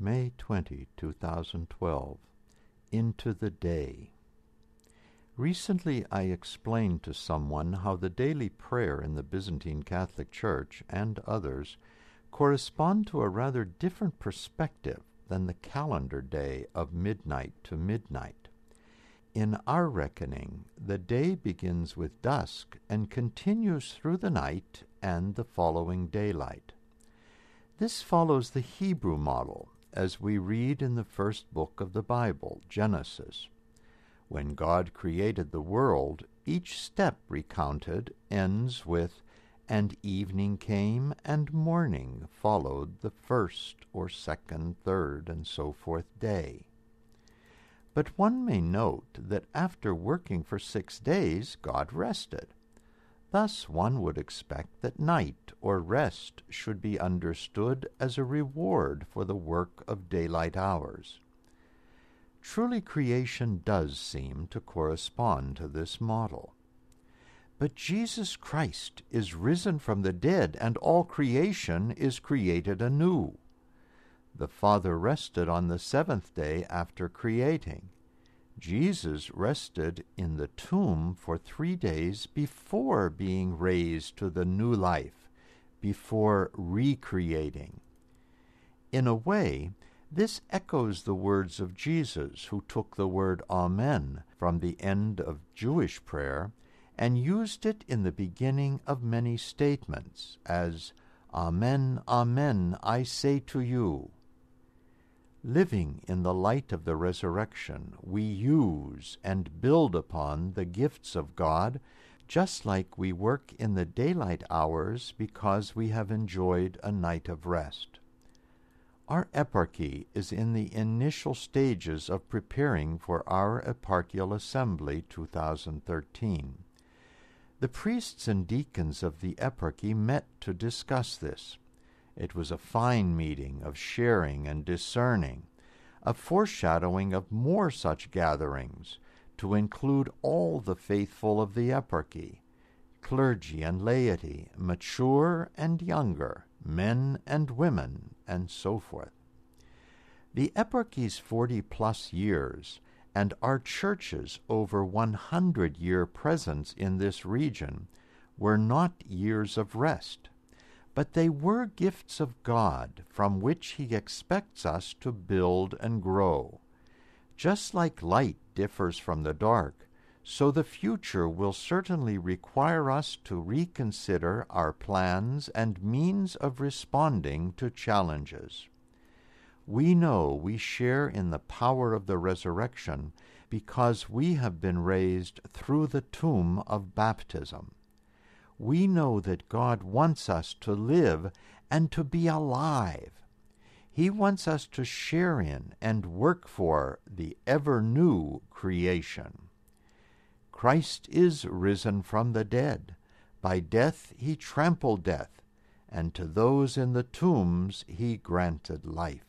May 20, 2012, Into the Day. Recently, I explained to someone how the daily prayer in the Byzantine Catholic Church and others correspond to a rather different perspective than the calendar day of midnight to midnight. In our reckoning, the day begins with dusk and continues through the night and the following daylight. This follows the Hebrew model, as we read in the first book of the Bible, Genesis. When God created the world, each step recounted ends with, And evening came, and morning followed the first or second, third, and so forth day. But one may note that after working for six days, God rested. Thus one would expect that night or rest should be understood as a reward for the work of daylight hours. Truly creation does seem to correspond to this model. But Jesus Christ is risen from the dead, and all creation is created anew. The Father rested on the seventh day after creating, Jesus rested in the tomb for three days before being raised to the new life, before recreating. In a way, this echoes the words of Jesus, who took the word Amen from the end of Jewish prayer and used it in the beginning of many statements, as Amen, Amen, I say to you, Living in the light of the resurrection, we use and build upon the gifts of God just like we work in the daylight hours because we have enjoyed a night of rest. Our eparchy is in the initial stages of preparing for our eparchial assembly 2013. The priests and deacons of the eparchy met to discuss this. It was a fine meeting of sharing and discerning, a foreshadowing of more such gatherings to include all the faithful of the eparchy, clergy and laity, mature and younger, men and women, and so forth. The eparchy's 40 plus years and our church's over 100 year presence in this region were not years of rest but they were gifts of God from which He expects us to build and grow. Just like light differs from the dark, so the future will certainly require us to reconsider our plans and means of responding to challenges. We know we share in the power of the resurrection because we have been raised through the tomb of baptism we know that God wants us to live and to be alive. He wants us to share in and work for the ever new creation. Christ is risen from the dead. By death he trampled death, and to those in the tombs he granted life.